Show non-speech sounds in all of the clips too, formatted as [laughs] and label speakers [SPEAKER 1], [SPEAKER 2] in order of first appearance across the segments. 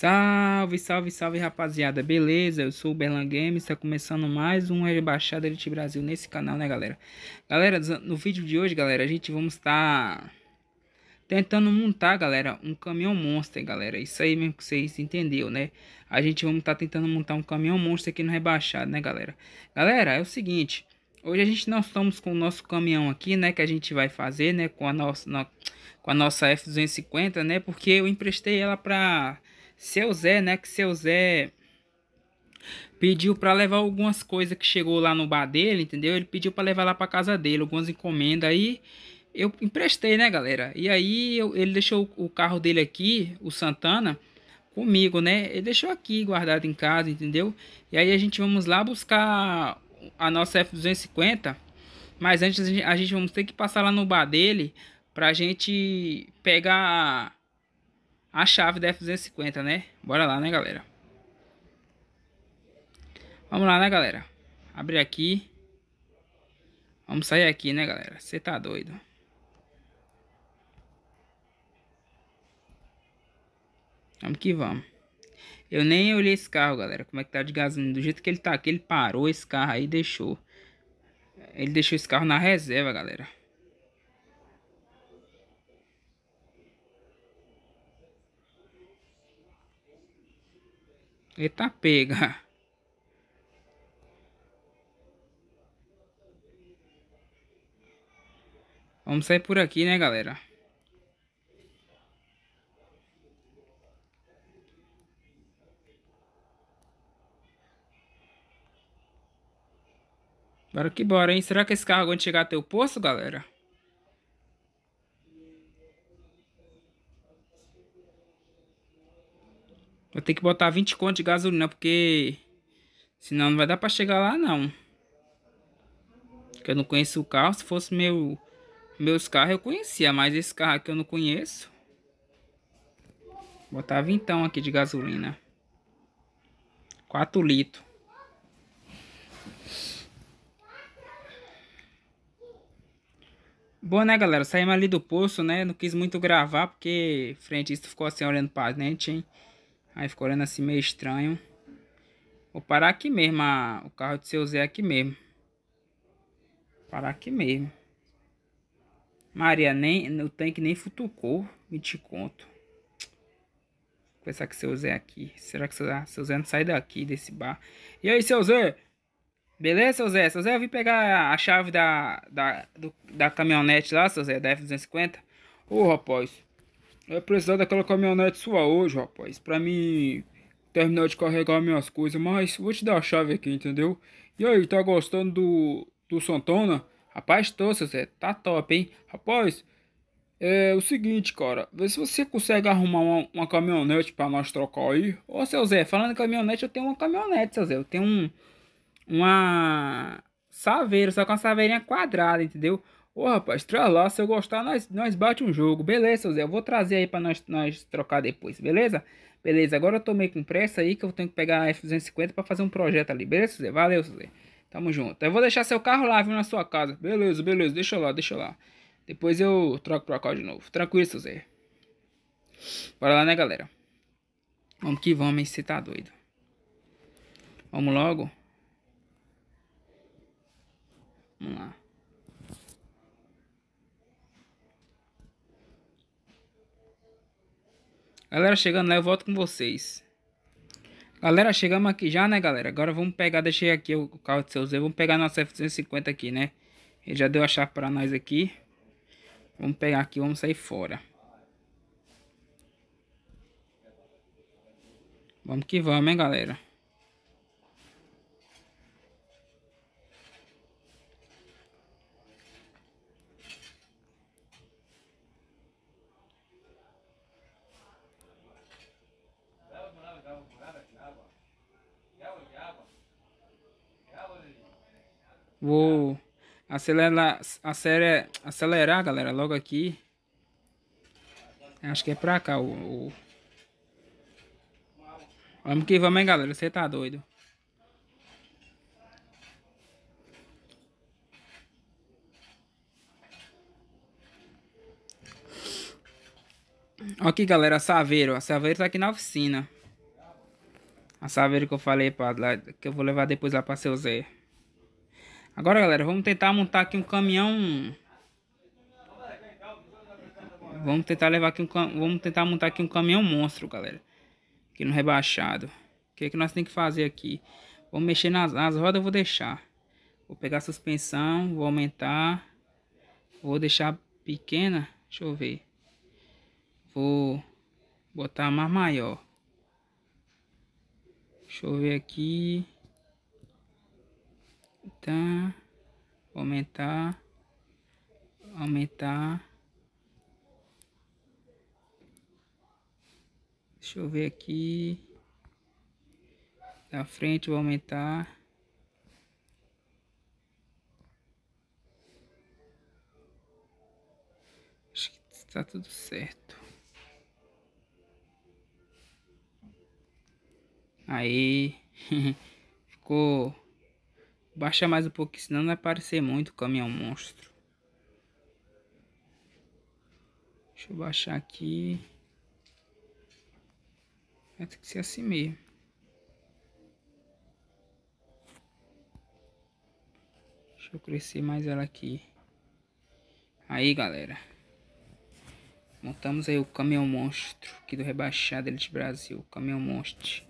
[SPEAKER 1] Salve, salve, salve rapaziada, beleza? Eu sou o Berlan Games, está começando mais um Rebaixada Elite Brasil nesse canal, né galera? Galera, no vídeo de hoje, galera, a gente vamos estar tá tentando montar, galera, um caminhão monster, galera. Isso aí mesmo que vocês entenderam, né? A gente vamos estar tá tentando montar um caminhão monster aqui no Rebaixado, né galera? Galera, é o seguinte, hoje a gente não estamos com o nosso caminhão aqui, né? Que a gente vai fazer, né? Com a nossa, na, com a nossa F-250, né? Porque eu emprestei ela para seu Zé, né? Que seu Zé pediu para levar algumas coisas que chegou lá no bar dele, entendeu? Ele pediu para levar lá para casa dele, algumas encomendas aí. Eu emprestei, né, galera? E aí eu, ele deixou o carro dele aqui, o Santana, comigo, né? Ele deixou aqui guardado em casa, entendeu? E aí a gente vamos lá buscar a nossa F250. Mas antes a gente, a gente vamos ter que passar lá no bar dele pra gente pegar a chave da F250, né? Bora lá, né, galera? Vamos lá, né, galera? Abrir aqui. Vamos sair aqui, né, galera? Você tá doido. Vamos que vamos. Eu nem olhei esse carro, galera. Como é que tá de gasolina? Do jeito que ele tá aqui, ele parou esse carro aí e deixou. Ele deixou esse carro na reserva, galera. Eita tá pega. Vamos sair por aqui, né, galera? Bora que bora, hein? Será que esse carro vai chegar até o posto, galera? Vou ter que botar 20 conto de gasolina, porque... Senão não vai dar pra chegar lá, não. Porque eu não conheço o carro. Se fosse meu, meus carros, eu conhecia. Mas esse carro aqui eu não conheço. Vou botar vintão aqui de gasolina. 4 litros. Bom, né, galera? Saímos ali do poço, né? Não quis muito gravar, porque frente isso ficou assim olhando pra gente, hein? Aí ficou olhando assim meio estranho. Vou parar aqui mesmo, a, o carro de seu Zé aqui mesmo. Parar aqui mesmo. Maria, nem o tanque nem futucou, me te conto. Vou pensar que seu Zé aqui. Será que seu, ah, seu Zé não sai daqui desse bar? E aí, seu Zé? Beleza, seu Zé? Seu Zé, eu vim pegar a chave da, da, do, da caminhonete lá, seu Zé, da F-250. Ô, oh, rapaz, eu precisar daquela caminhonete sua hoje, rapaz. Pra mim terminar de carregar minhas coisas. Mas vou te dar a chave aqui, entendeu? E aí, tá gostando do, do Santona? Rapaz, tô, Zé. Tá top, hein? Rapaz, é o seguinte, cara. Vê se você consegue arrumar uma, uma caminhonete pra nós trocar aí. Ô, seu Zé, falando em caminhonete, eu tenho uma caminhonete, seu Zé. Eu tenho um... Uma... Saveiro, só com uma saveirinha quadrada, entendeu? Ô rapaz, traz lá, se eu gostar, nós, nós bate um jogo. Beleza, seu Zé, eu vou trazer aí pra nós, nós trocar depois, beleza? Beleza, agora eu tô meio com pressa aí que eu tenho que pegar a F-250 pra fazer um projeto ali, beleza, seu Zé? Valeu, seu Zé. Tamo junto. Eu vou deixar seu carro lá, viu, na sua casa. Beleza, beleza, deixa lá, deixa lá. Depois eu troco pra cá de novo. Tranquilo, seu Zé. Bora lá, né, galera? Vamos que vamos, hein? Você tá doido. Vamos logo? Vamos lá. Galera, chegando lá, né, eu volto com vocês. Galera, chegamos aqui já, né, galera? Agora vamos pegar, deixei aqui o carro de seu Vamos pegar nossa F-150 aqui, né? Ele já deu a chave pra nós aqui. Vamos pegar aqui, vamos sair fora. Vamos que vamos, hein, galera? Vou acelerar, acelerar, acelerar, galera, logo aqui. Acho que é pra cá o... o... Vamos que vamos, hein, galera. Você tá doido. Aqui, galera, a Saveiro. A Saveiro tá aqui na oficina. A Saveiro que eu falei pra, lá, que eu vou levar depois lá pra seu Zé. Agora, galera, vamos tentar montar aqui um caminhão... Vamos tentar levar aqui um cam... Vamos tentar montar aqui um caminhão monstro, galera. Aqui no rebaixado. O que é que nós tem que fazer aqui? Vamos mexer nas As rodas, eu vou deixar. Vou pegar a suspensão, vou aumentar. Vou deixar pequena. Deixa eu ver. Vou botar mais maior. Deixa eu ver aqui aumentar, aumentar, aumentar. Deixa eu ver aqui. Da frente vou aumentar. Acho que está tudo certo. Aí [laughs] ficou Baixa mais um pouco, senão não vai aparecer muito o caminhão monstro. Deixa eu baixar aqui. Vai ter que ser assim mesmo. Deixa eu crescer mais ela aqui. Aí, galera. Montamos aí o caminhão monstro aqui do Rebaixado Elite Brasil. Caminhão monstro.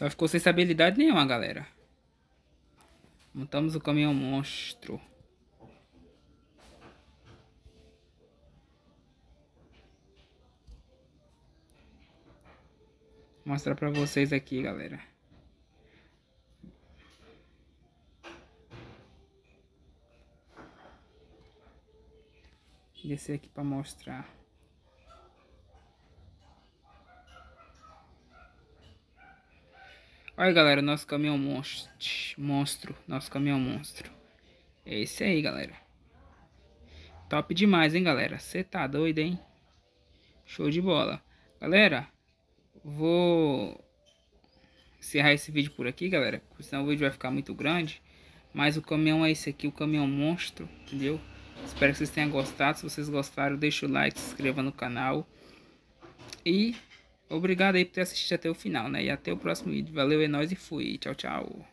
[SPEAKER 1] Só ficou sem estabilidade nenhuma, galera. Montamos o caminhão monstro. Vou mostrar pra vocês aqui, galera. Descer aqui pra mostrar. Olha galera, nosso caminhão monstro. Monstro, nosso caminhão monstro. É esse aí, galera. Top demais, hein, galera. Você tá doido, hein? Show de bola. Galera, vou encerrar esse vídeo por aqui, galera. Porque senão o vídeo vai ficar muito grande. Mas o caminhão é esse aqui, o caminhão monstro, entendeu? Espero que vocês tenham gostado. Se vocês gostaram, deixa o like, se inscreva no canal. E Obrigado aí por ter assistido até o final, né? E até o próximo vídeo. Valeu, é nóis e fui. Tchau, tchau.